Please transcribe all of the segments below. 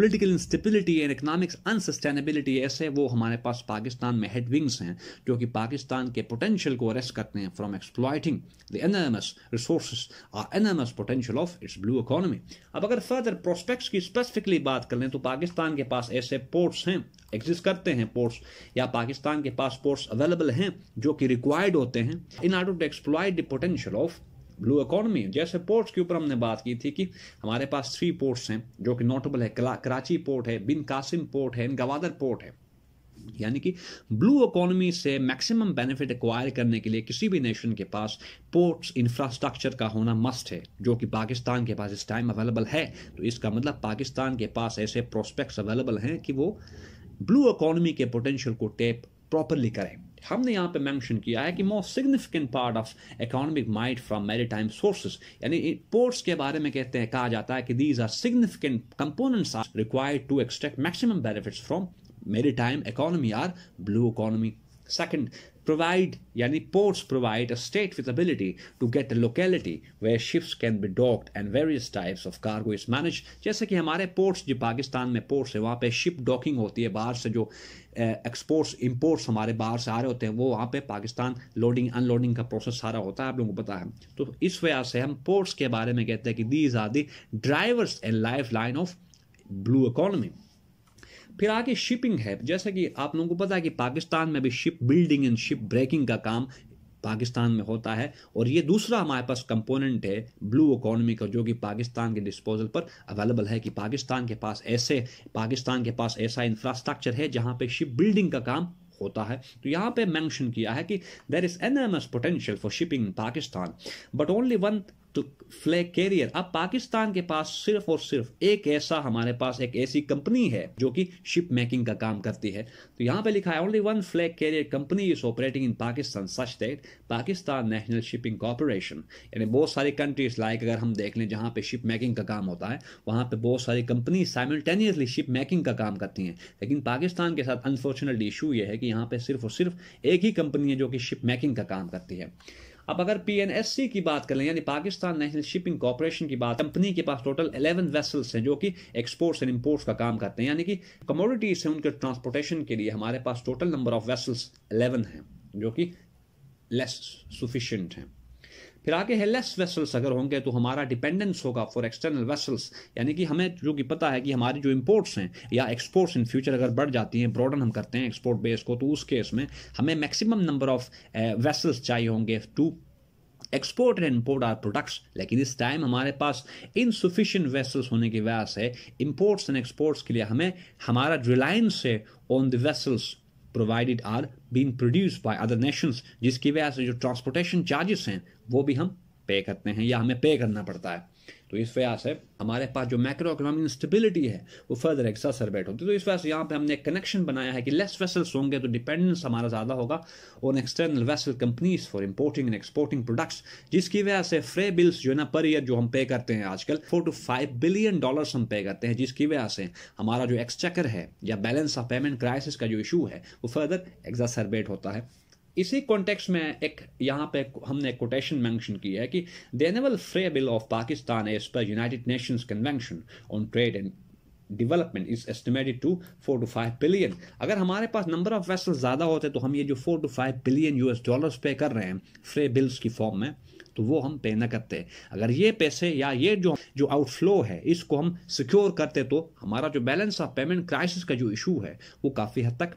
Political instability and economics unsustainability ऐसे वो हमारे पास पाकिस्तान में हेड विंग्स हैं जो कि पाकिस्तान के पोटेंशियल को अरेस्ट करते हैं from exploiting the its resource or its potential of its blue economy अब अगर फर्दर प्रोस्पेक्ट्स की स्पेसिफिकली बात कर लें तो पाकिस्तान के पास ऐसे पोर्ट्स हैं एग्जिस्ट करते हैं पोर्ट्स या पाकिस्तान के पास पोर्ट्स अवेलेबल हैं जो कि रिक्वायर्ड होते हैं in order to exploit the potential of blue economy जैसे पोर्ट्स के ऊपर हमने बात की थी कि हमारे पास थ्री पोर्ट्स हैं जो कि नोटेबल है कराची पोर्ट है बिन कासिम पोर्ट है गवादर पोर्ट है यानी कि ब्लू इकोनॉमी से मैक्सिमम बेनिफिट एक्वायर करने के लिए किसी भी नेशन के पास पोर्ट्स इंफ्रास्ट्रक्चर का होना मस्ट है जो कि पाकिस्तान के पास इस टाइम अवेलेबल है तो इसका मतलब पाकिस्तान के पास ऐसे प्रोस्पेक्ट्स अवेलेबल हैं कि वो ब्लू इकोनॉमी के पोटेंशियल को टेप प्रॉपरली करें हमने यहाँ पे मेंशन किया है कि most significant part of economic might from maritime sources यानी पोर्ट्स के बारे में कहते हैं कहा जाता है कि these are significant components are required to extract maximum benefits from maritime economy or blue economy second provide, yani ports provide a state with ability to get a locality where ships can be docked and various types of cargo is managed. जैसे कि हमारे ports जो पाकिस्तान में ports hai वहाँ pe ship docking होती है बाहर से जो एक्सपोर्ट्स इंपोर्ट्स हमारे बाहर से आ रहे होते हैं वो वहाँ पे पाकिस्तान लोडिंग अनलोडिंग का प्रोसेस सारा होता है आप लोगों को पता है तो इस वजह से हम पोर्ट्स के बारे में कहते हैं कि these are the drivers and life line of blue economy फिर आगे शिपिंग है जैसा कि आप लोगों को पता है कि पाकिस्तान में भी ship building and ship breaking का काम पाकिस्तान में होता है और ये दूसरा हमारे पास कंपोनेंट है ब्लू इकोनॉमी का जो कि पाकिस्तान के डिस्पोजल पर अवेलेबल है कि पाकिस्तान के पास ऐसे पाकिस्तान के पास ऐसा इंफ्रास्ट्रक्चर है जहाँ पे शिप बिल्डिंग का काम होता है तो यहाँ पे मेंशन किया है कि there is immense potential for shipping in Pakistan but only one तो फ्लैग कैरियर अब पाकिस्तान के पास सिर्फ और सिर्फ एक ऐसा हमारे पास एक ऐसी कंपनी है जो कि शिप मेकिंग का काम करती है तो यहाँ पे लिखा है only one flag carrier company is operating in Pakistan such that Pakistan National Shipping Corporation यानी बहुत सारी कंट्रीज लाइक अगर हम देख लें जहाँ पे शिप मेकिंग का काम होता है वहाँ पे बहुत सारी कंपनी साइमल्टेनियसली शिप मेकिंग का काम करती हैं लेकिन पाकिस्तान के साथ अनफॉर्चुनेट इशू ये है कि यहाँ पे सिर्फ और सिर्फ एक ही कंपनी है जो कि शिप मेकिंग का काम करती है अब अगर पीएनएससी की बात करें यानी पाकिस्तान नेशनल शिपिंग कॉरपोरेशन की बात कंपनी के पास टोटल 11 वेसल्स हैं जो कि एक्सपोर्ट्स एंड इंपोर्ट्स का काम करते हैं यानी कि कमोडिटीज हैं उनके ट्रांसपोर्टेशन के लिए हमारे पास टोटल नंबर ऑफ वेसल्स 11 हैं जो कि लेस सुफिशेंट हैं फिर आगे है लेस वेसल्स अगर होंगे तो हमारा डिपेंडेंस होगा फॉर एक्सटर्नल वेसल्स यानी कि हमें जो कि पता है कि हमारी जो इम्पोर्ट्स हैं या एक्सपोर्ट्स इन फ्यूचर अगर बढ़ जाती हैं ब्रॉडन हम करते हैं एक्सपोर्ट बेस को तो उस केस में हमें मैक्सिमम नंबर ऑफ वेसल्स चाहिए होंगे to export and import our products लेकिन इस टाइम हमारे पास इनसुफिशेंट वेसल्स होने की वजह से इम्पोर्ट्स एंड एक्सपोर्ट्स के लिए हमें हमारा रिलायंस है on the vessels provided are been produce by other nations जिसकी वजह से जो ट्रांसपोर्टेशन चार्जेस हैं वो भी हम पे करते हैं या हमें पे करना पड़ता है तो इस वजह से हमारे पास जो मैक्रो इकोनॉमिक इंस्टेबिलिटी है वो फर्दर एक्सासरबेट होती है तो इस वजह से यहाँ पे हमने एक कनेक्शन बनाया है कि लेस वेसल्स होंगे तो डिपेंडेंस हमारा ज़्यादा होगा on external vessel companies for importing and exporting products जिसकी वजह से फ्रे बिल्स जो है ना पर ईयर जो हम पे करते हैं आजकल four to five billion dollar हम पे करते हैं जिसकी वजह से हमारा जो एक्सचेकर है या बैलेंस ऑफ पेमेंट क्राइसिस का जो इशू है वो फर्दर एक्सासरबेट होता है इसी कॉन्टेक्स में एक यहाँ पे हमने कोटेशन मेंशन की है कि the annual freight bill of Pakistan as per United Nations Convention on Trade and Development is estimated to four to five billion अगर हमारे पास नंबर ऑफ वेसल ज़्यादा होते तो हम ये जो four to five billion U S dollars pay कर रहे हैं फ्रे बिल्स की फॉर्म में तो वो हम पे ना करते अगर ये पैसे या ये जो जो आउटफ्लो है इसको हम सिक्योर करते तो हमारा जो बैलेंस ऑफ पेमेंट क्राइसिस का जो इशू है वो काफ़ी हद तक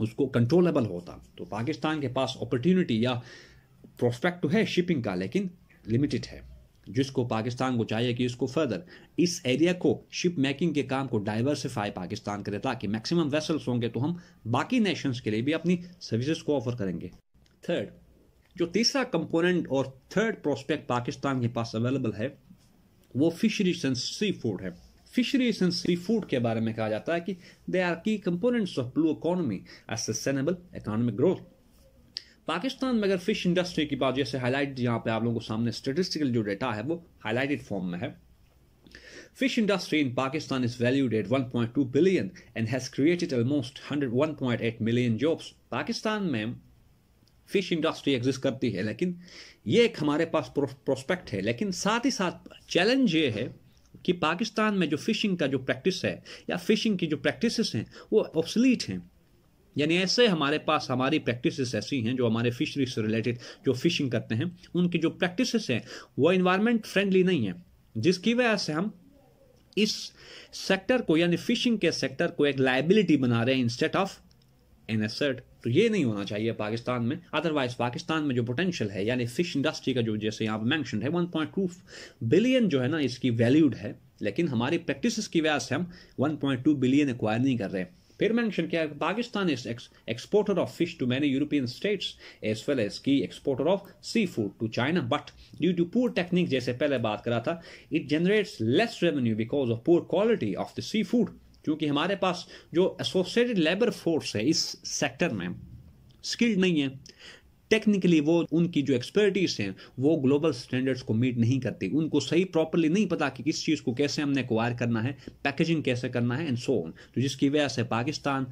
उसको कंट्रोलेबल होता तो पाकिस्तान के पास अपॉर्चुनिटी या प्रोस्पेक्ट तो है शिपिंग का लेकिन लिमिटेड है जिसको पाकिस्तान को चाहिए कि इसको फर्दर इस एरिया को शिप मेकिंग के काम को डाइवर्सिफाई पाकिस्तान करे ताकि मैक्सिमम वेसल्स होंगे तो हम बाकी नेशंस के लिए भी अपनी सर्विसेज को ऑफर करेंगे थर्ड जो तीसरा कंपोनेंट और थर्ड प्रोस्पेक्ट पाकिस्तान के पास अवेलेबल है वो फिशरीज एंड सी फूड है फिशरीज एंड सी फूड के बारे में कहा जाता है कि they are key components of blue economy as sustainable economic growth Pakistan में अगर फिश इंडस्ट्री की बात जैसे हाईलाइट यहाँ पे आप लोगों को सामने स्टेटिस्टिकल जो डेटा है वो हाईलाइटेड फॉर्म में है Fish industry in Pakistan is valued at 1.2 billion and has created almost 101.8 million jobs Pakistan में फिश इंडस्ट्री एग्जिस्ट करती है लेकिन ये एक हमारे पास प्रोस्पेक्ट है लेकिन साथ ही साथ चैलेंज ये है कि पाकिस्तान में जो फ़िशिंग का जो प्रैक्टिस है या फ़िशिंग की जो प्रैक्टिस हैं वो ऑब्सलीट हैं यानी ऐसे हमारे पास हमारी प्रैक्टिस ऐसी हैं जो हमारे फिशरी से रिलेटेड जो फिशिंग करते हैं उनकी जो प्रैक्टिस हैं वो इन्वायरमेंट फ्रेंडली नहीं है जिसकी वजह से हम इस सेक्टर को यानी फिशिंग के सेक्टर को एक लाइबिलिटी बना रहे हैं इंस्टेड ऑफ एन एसेट तो ये नहीं होना चाहिए पाकिस्तान में अदरवाइज पाकिस्तान में जो पोटेंशियल है यानी फिश इंडस्ट्री का जो जैसे यहाँ पर मैंशन है वन पॉइंट टू बिलियन जो है ना इसकी वैल्यूड है लेकिन हमारी प्रैक्टिस की वजह से हम one point two billion acquire नहीं कर रहे फिर मैंशन किया Pakistan is exporter of fish to many European states as well as key exporter of sea food to China but due to poor technique जैसे पहले बात करा था it generates less revenue because of poor quality of the sea food क्योंकि हमारे पास जो associated labour force है इस सेक्टर में स्किल्ड नहीं है टेक्निकली वो उनकी जो एक्सपर्टीज हैं वो ग्लोबल स्टैंडर्ड्स को मीट नहीं करती उनको सही प्रॉपरली नहीं पता कि किस चीज़ को कैसे हमने एक्वायर करना है पैकेजिंग कैसे करना है एंड सो ऑन तो जिसकी वजह से Pakistan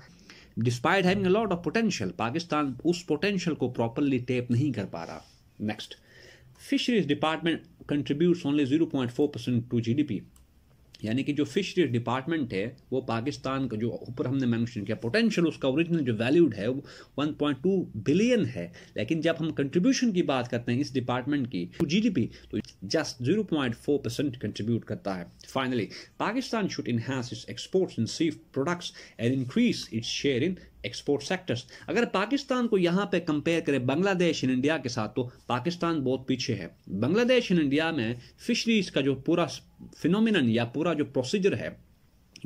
despite having a lot of potential Pakistan उस पोटेंशियल को प्रॉपरली टेप नहीं कर पा रहा next fisheries department contribute only zero point four percent to G D P यानी कि जो फिशरी डिपार्टमेंट है वो पाकिस्तान का जो ऊपर हमने मैंशन किया पोटेंशियल उसका ओरिजिनल जो वैल्यूड है वो 1.2 बिलियन है लेकिन जब हम कंट्रीब्यूशन की बात करते हैं इस डिपार्टमेंट की टू जीडीपी तो जस्ट 0.4 परसेंट कंट्रीब्यूट करता है finally Pakistan should enhance its exports in seafood products and increase its share in export sectors अगर पाकिस्तान को यहाँ पे कंपेयर करें बांग्लादेश इन इंडिया के साथ तो पाकिस्तान बहुत पीछे है बांग्लादेश इन इंडिया में फिशरीज का जो पूरा फिनोमिन या पूरा जो प्रोसीजर है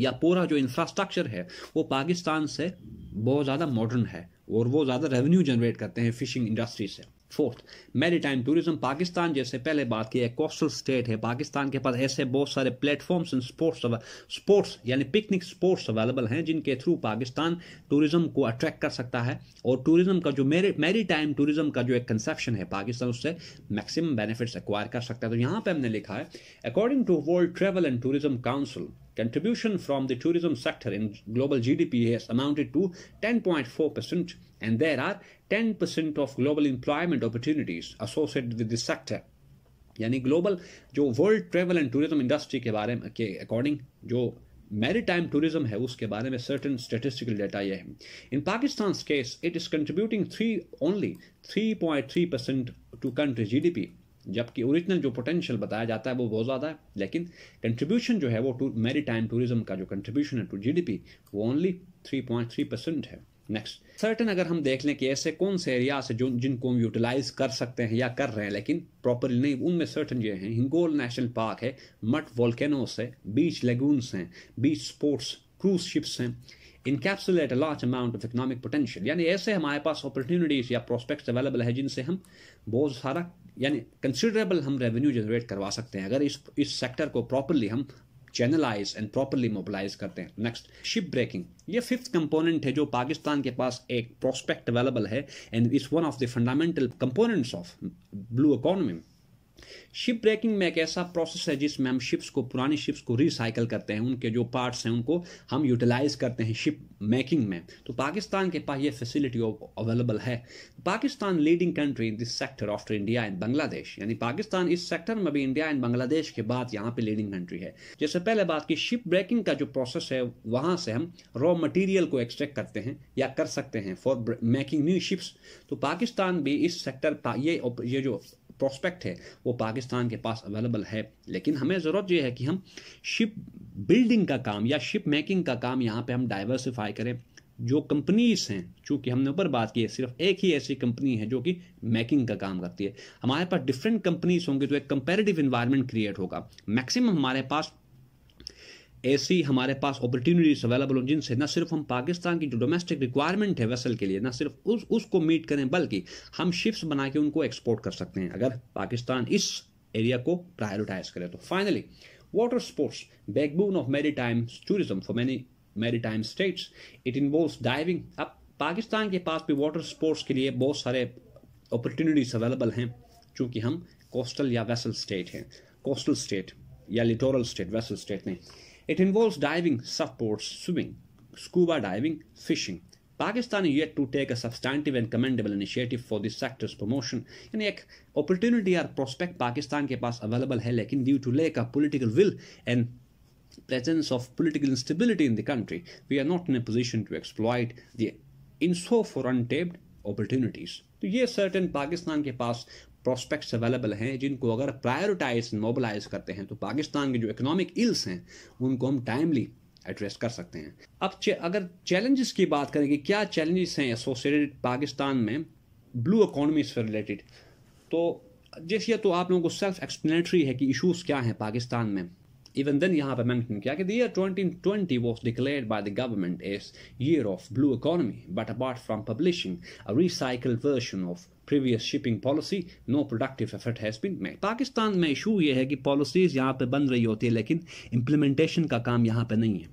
या पूरा जो इंफ्रास्ट्रक्चर है वो पाकिस्तान से बहुत ज़्यादा मॉडर्न है और वो ज़्यादा रेवेन्यू जनरेट करते हैं फिशिंग इंडस्ट्री से fourth maritime tourism Pakistan जैसे पहले बात की है कोस्टल स्टेट है पाकिस्तान के पास ऐसे बहुत सारे प्लेटफॉर्म्स एंड स्पोर्ट्स स्पोर्ट्स यानी पिकनिक स्पोर्ट्स अवेलेबल हैं जिनके थ्रू पाकिस्तान टूरिज्म को अट्रैक्ट कर सकता है और टूरिज्म का जो मेरी मेरी टाइम टूरिज्म का जो एक कंसेप्शन है पाकिस्तान उससे मैक्सिमम बेनिफिट्स एक्वायर कर सकता है तो यहाँ पर हमने लिखा है according to World Travel and Tourism Council Contribution from the tourism sector in global GDP has amounted to 10.4%, and there are 10% of global employment opportunities associated with this sector. यानी ग्लोबल जो world travel and tourism industry के बारे में के according जो मेरी maritime tourism है उसके बारे में सर्टन स्टेटिस्टिकल डेटा ये है in Pakistan case it is contributing three only three point three percent to country G D P जबकि ओरिजिनल जो पोटेंशियल बताया जाता है वो बहुत ज़्यादा है लेकिन कंट्रीब्यूशन जो है वो टू मेरी टाइम टूरिज्म का जो कंट्रीब्यूशन है टू जीडीपी वो only three point three percent है नेक्स्ट सर्टन अगर हम देख लें कि ऐसे कौन से एरिया से जो जिनको हम यूटिलाइज कर सकते हैं या कर रहे हैं लेकिन प्रॉपरली नहीं उनमें सर्टन ये हैं हिंगोल नेशनल पार्क है मट वॉल्केनोस है बीच लेगून्स हैं बीच स्पोर्ट्स क्रूज शिप्स हैं encapsulate large amount of economic potential यानी ऐसे हमारे पास अपॉर्चुनिटीज़ या प्रोस्पेक्ट्स अवेलेबल है जिनसे हम बहुत सारा यानी कंसिडरेबल हम रेवेन्यू जनरेट करवा सकते हैं अगर इस इस सेक्टर को प्रॉपरली हम चैनलाइज एंड प्रॉपरली मोबिलाइज करते हैं नेक्स्ट शिप ब्रेकिंग ये फिफ्थ कंपोनेंट है जो पाकिस्तान के पास एक प्रोस्पेक्ट अवेलेबल है and it's one of the fundamental components of blue economy ship breaking में एक ऐसा प्रोसेस है जिसमें हम शिप्स को पुरानी शिप्स को रिसाइकल करते हैं उनके जो पार्ट्स हैं उनको हम यूटिलाइज करते हैं शिप मेकिंग में तो पाकिस्तान के पास ये फैसिलिटी अवेलेबल है Pakistan leading country in this sector of India and Bangladesh यानी पाकिस्तान इस सेक्टर में भी इंडिया एंड बांग्लादेश के बाद यहाँ पर लीडिंग कंट्री है जैसे पहले बात की शिप ब्रेकिंग का जो प्रोसेस है वहाँ से हम रॉ मटीरियल को एक्सट्रैक्ट करते हैं या कर सकते हैं फॉर मेकिंग न्यू शिप्स तो पाकिस्तान भी इस सेक्टर ये ये जो प्रोस्पेक्ट है वो पाकिस्तान के पास अवेलेबल है लेकिन हमें ज़रूरत यह है कि हम शिप बिल्डिंग का काम या शिप मेकिंग का काम यहाँ पे हम डाइवर्सिफाई करें जो कंपनीज हैं चूँकि हमने ऊपर बात की है सिर्फ एक ही ऐसी कंपनी है जो कि मेकिंग का काम करती है हमारे पास डिफरेंट कंपनीज होंगी तो एक कंपेरेटिव इन्वायरमेंट क्रिएट होगा मैक्सिमम हमारे पास ऐसी हमारे पास अपॉर्चुनिटीज़ अवेलेबल हों जिनसे न सिर्फ हम पाकिस्तान की जो डोमेस्टिक रिक्वायरमेंट है वेसल के लिए न सिर्फ उस उसको मीट करें बल्कि हम शिप्स बना के उनको एक्सपोर्ट कर सकते हैं अगर पाकिस्तान इस एरिया को प्रायोरिटाइज करें तो finally water sports of merry backbone tourism for many maritime states it involves diving अब पाकिस्तान के पास भी वाटर स्पोर्ट्स के लिए बहुत सारे अपॉर्चुनिटीज अवेलेबल हैं चूँकि हम कोस्टल या वेसल स्टेट हैं कोस्टल स्टेट या लिटोरल स्टेट वेसल स्टेट नहीं It involves diving, supports, swimming, scuba diving, fishing. Pakistan is yet to take a substantive and commendable initiative for this sector's promotion. यानी एक opportunity or prospect Pakistan के पास available है लेकिन due to lack of political will and presence of political instability in the country, we are not in a position to exploit the in so for untapped opportunities. तो ये certain Pakistan के पास prospects available हैं जिनको अगर prioritise mobilise करते हैं तो पाकिस्तान के जो इकोनॉमिक इल्स हैं उनको हम टाइमली एड्रेस कर सकते हैं अब चे, अगर चैलेंजेस की बात करें कि क्या चैलेंजेस हैं एसोसिएटेड पाकिस्तान में ब्लू इकोनॉमी से रिलेटेड तो जैसे तो आप लोगों को सेल्फ एक्सप्लेनेटरी है कि इशूज़ क्या हैं पाकिस्तान में इवन देन यहाँ पर मैंशन किया कि the year twenty twenty was declare by the government as year of blue economy but apart from publishing a recycle version of previous shipping policy no productive effort has been made Pakistan में issue ये है कि policies यहाँ पे बन रही होती है लेकिन इम्प्लीमेंटेशन का काम यहाँ पे नहीं है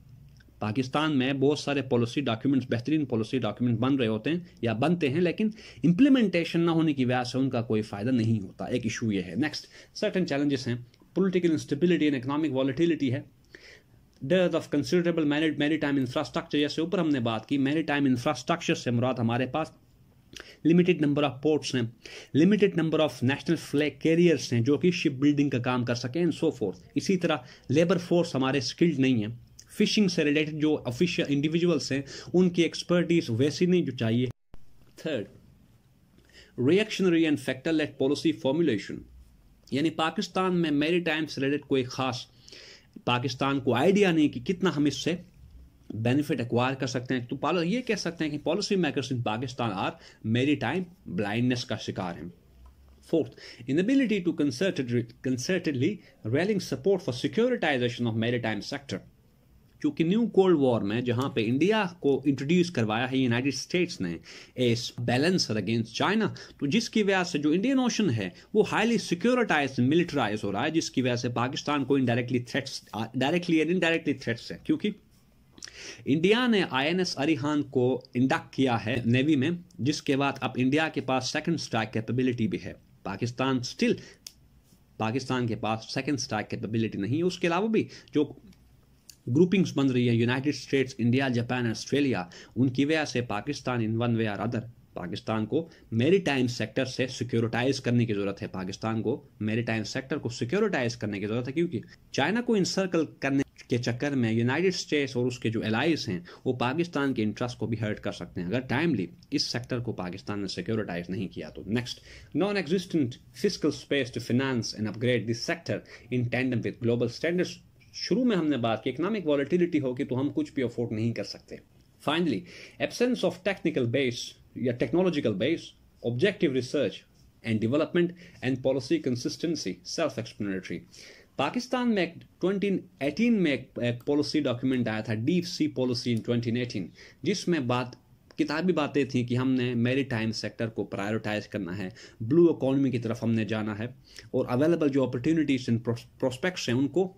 पाकिस्तान में बहुत सारे पॉलिसी डॉक्यूमेंट्स बेहतरीन पॉलिसी डॉक्यूमेंट बन रहे होते हैं या बनते हैं लेकिन इम्प्लीमेंटेशन ना होने की वजह से उनका कोई फ़ायदा नहीं होता एक इशू ये है नेक्स्ट सर्टन चैलेंजेस हैं political instability and economic volatility है डेथ of considerable maritime infrastructure जैसे ऊपर हमने बात की मैरी टाइम इंफ्रास्ट्रक्चर से मुराद हमारे पास लिमिटेड नंबर ऑफ पोर्ट्स हैं limited number of national flag carriers हैं जो कि शिप बिल्डिंग का काम कर सकें एंड सो फोर्थ इसी तरह लेबर फोर्स हमारे स्किल्ड नहीं है फिशिंग से रिलेटेड जो ऑफिशियल इंडिविजुअल्स हैं उनकी एक्सपर्टीज वैसी नहीं जो चाहिए third reactionary and factor late policy formulation यानी पाकिस्तान में मेरी टाइम से रिलेटेड कोई खास पाकिस्तान को आइडिया नहीं कि कितना हम इससे बेनिफिट एक्वायर कर सकते हैं तो पॉलो ये कह सकते हैं कि policy makers in Pakistan are maritime blindness का शिकार हैं fourth inability to concertedly rallying support for securitization of maritime sector क्योंकि न्यू कोल्ड वॉर में जहां पे इंडिया को इंट्रोड्यूस करवाया है यूनाइटेड स्टेट्स ने एस बैलेंस अगेंस्ट चाइना तो जिसकी वजह से जो इंडियन ओशन है वो हाईली सिक्योरिटाइज मिलिटराइज हो रहा है जिसकी वजह से पाकिस्तान को indirectly threats directly and indirectly threats है क्योंकि इंडिया ने आईएनएस अरिहान को इंडक्ट किया है नेवी में जिसके बाद अब इंडिया के पास सेकंड स्ट्राइक कैपेबिलिटी भी है पाकिस्तान स्टिल पाकिस्तान के पास सेकंड स्ट्राइक कैपेबिलिटी नहीं है उसके अलावा भी जो ग्रुपिंग्स बन रही है United States India Japan Australia उनकी वजह से Pakistan in one way or other Pakistan को मेरी सेक्टर से सिक्योरिटाइज करने की ज़रूरत है पाकिस्तान को मेरी सेक्टर को सिक्योरिटाइज करने की ज़रूरत है क्योंकि चाइना को इंसर्कल करने के चक्कर में यूनाइटेड स्टेट्स और उसके जो एलाइज हैं वो पाकिस्तान के इंटरेस्ट को भी हर्ट कर सकते हैं अगर टाइमली इस सेक्टर को पाकिस्तान ने सिक्योरिटाइज नहीं किया तो next non existent physical space to finance and upgrade this sector in tandem with global standards शुरू में हमने बात की इकोनॉमिक वॉलिटिलिटी होगी तो हम कुछ भी अफोर्ड नहीं कर सकते finally absence of technical base या technological base objective research and development and policy consistency self explanatory Pakistan में एक 2018 में एक, एक पॉलिसी डॉक्यूमेंट आया था डीप सी पॉलिसी इन 2018 जिसमें बात किताबी बातें थी कि हमने मेरी टाइम सेक्टर को प्रायोरिटाइज करना है ब्लू इकोनॉमी की तरफ हमने जाना है और अवेलेबल जो अपॉर्चुनिटीज एंड प्रोस्पेक्ट्स हैं उनको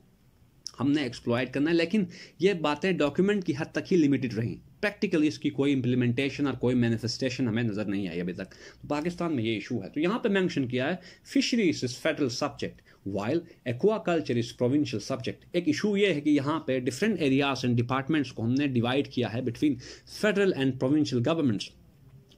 हमने एक्सप्लॉयट करना है लेकिन ये बातें डॉक्यूमेंट की हद तक ही लिमिटेड रहीं प्रैक्टिकली इसकी कोई इंप्लीमेंटेशन और कोई मैनिफेस्टेशन हमें नज़र नहीं आई अभी तक पाकिस्तान में ये इशू है तो यहाँ पे मेंशन किया है fisheries is federal subject while aquaculture is provincial subject एक इशू ये है कि यहाँ पे डिफरेंट एरियाज एंड डिपार्टमेंट्स को हमने डिवाइड किया है between federal and provincial governments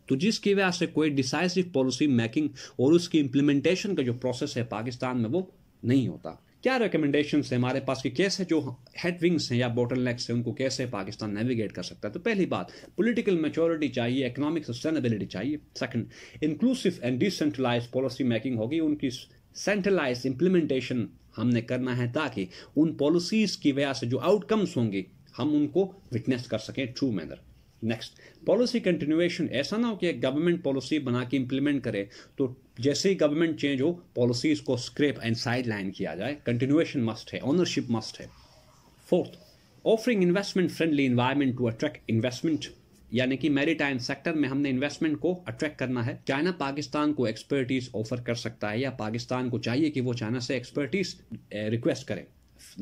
तो जिसकी वजह से कोई डिसाइसिव पॉलिसी मेकिंग और उसकी इम्प्लीमेंटेशन का जो प्रोसेस है पाकिस्तान में वो नहीं होता क्या रिकमेंडेशन है हमारे पास कि कैसे जो हेड विंग्स हैं या बोटल नेक्स हैं उनको कैसे पाकिस्तान नेविगेट कर सकता है तो पहली बात पॉलिटिकल मेचोरिटी चाहिए इकोनॉमिक सस्टेनेबिलिटी चाहिए second inclusive and decentralize policy making होगी उनकी सेंट्रलाइज इम्प्लीमेंटेशन हमने करना है ताकि उन पॉलिसीज की वजह से जो आउटकम्स होंगे हम उनको विटनेस कर सकें true manner next policy continuation ऐसा ना हो कि गवर्नमेंट पॉलिसी बना के इंप्लीमेंट करे तो जैसे ही गवर्नमेंट चेंज हो पॉलिसीज को स्क्रेप एंड साइड लाइन किया जाए कंटिन्यूएशन मस्ट है ऑनरशिप मस्ट है fourth offering investment friendly environment to attract investment यानी कि मैरीटाइम सेक्टर में हमने इन्वेस्टमेंट को अट्रैक्ट करना है चाइना पाकिस्तान को एक्सपर्टीज ऑफर कर सकता है या पाकिस्तान को चाहिए कि वो चाइना से एक्सपर्टीज रिक्वेस्ट करें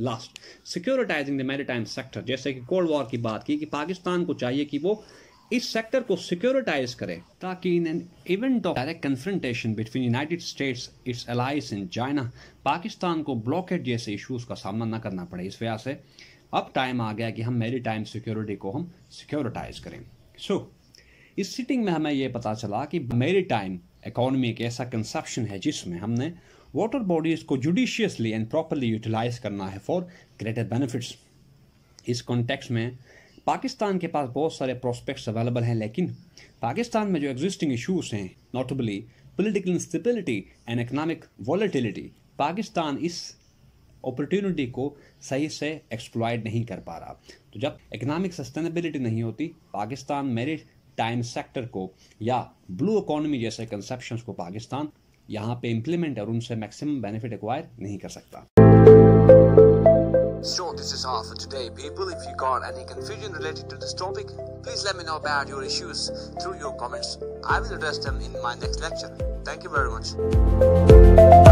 last securitizing the maritime sector जैसे कि कोल्ड वॉर की बात की कि पाकिस्तान को चाहिए कि वो इस सेक्टर को सिक्योरिटाइज करें ताकि in an event of direct confrontation between United States its allies in China Pakistan को ब्लॉकेट जैसे इश्यूज का सामना न करना पड़े इस वजह से अब टाइम आ गया कि हम मेरी टाइम सिक्योरिटी को हम सिक्योरिटाइज करें सो so, इस सिटिंग में हमें यह पता चला कि मेरी टाइम इकोनॉमी एक ऐसा कंसेप्शन है जिसमें हमने वाटर बॉडीज़ को जुडिशियसली एंड प्रॉपरली यूटिलाइज करना है फॉर ग्रेटर बेनिफिट्स इस कॉन्टेक्स्ट में पाकिस्तान के पास बहुत सारे प्रोस्पेक्ट्स अवेलेबल हैं लेकिन पाकिस्तान में जो एग्जिस्टिंग इशूज हैं notably political instability and economic volatility Pakistan इस अपॉर्चुनिटी को सही से एक्सप्लॉयड नहीं कर पा रहा तो जब इकोनॉमिक सस्टेनेबिलिटी नहीं होती पाकिस्तान मेरे टाइम सेक्टर को या ब्लू इकोनॉमी जैसे कंसेप्शन को पाकिस्तान यहाँ पे इम्प्लीमेंट और उनसे मैक्सिमम बेनिफिट एक्वायर नहीं कर सकता So this is all for today, people. If you got any confusion related to this topic, please let me know about your issues through your comments. I will address them in my next lecture. Thank you very much.